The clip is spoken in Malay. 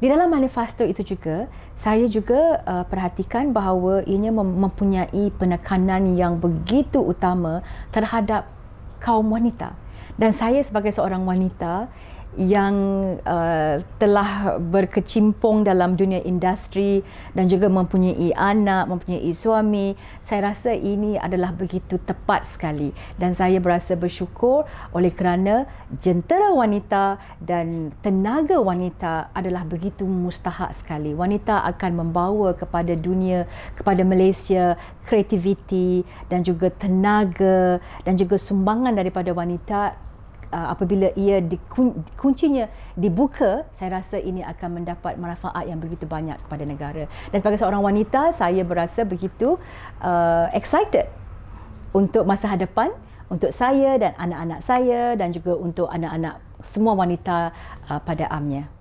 Di dalam manifesto itu juga, saya juga uh, perhatikan bahawa ianya mempunyai penekanan yang begitu utama terhadap kaum wanita. Dan saya sebagai seorang wanita yang uh, telah berkecimpung dalam dunia industri dan juga mempunyai anak, mempunyai suami, saya rasa ini adalah begitu tepat sekali dan saya berasa bersyukur oleh kerana jentera wanita dan tenaga wanita adalah begitu mustahak sekali. Wanita akan membawa kepada dunia, kepada Malaysia kreativiti dan juga tenaga dan juga sumbangan daripada wanita Uh, apabila ia kuncinya dibuka saya rasa ini akan mendapat manfaat yang begitu banyak kepada negara dan sebagai seorang wanita saya berasa begitu uh, excited untuk masa hadapan untuk saya dan anak-anak saya dan juga untuk anak-anak semua wanita uh, pada amnya